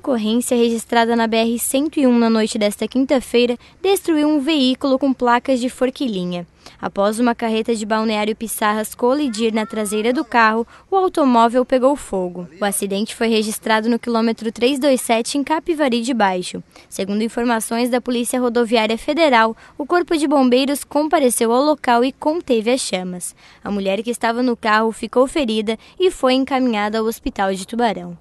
ocorrência registrada na BR-101 na noite desta quinta-feira destruiu um veículo com placas de forquilhinha. Após uma carreta de balneário Pissarras colidir na traseira do carro, o automóvel pegou fogo. O acidente foi registrado no quilômetro 327 em Capivari de Baixo. Segundo informações da Polícia Rodoviária Federal, o Corpo de Bombeiros compareceu ao local e conteve as chamas. A mulher que estava no carro ficou ferida e foi encaminhada ao Hospital de Tubarão.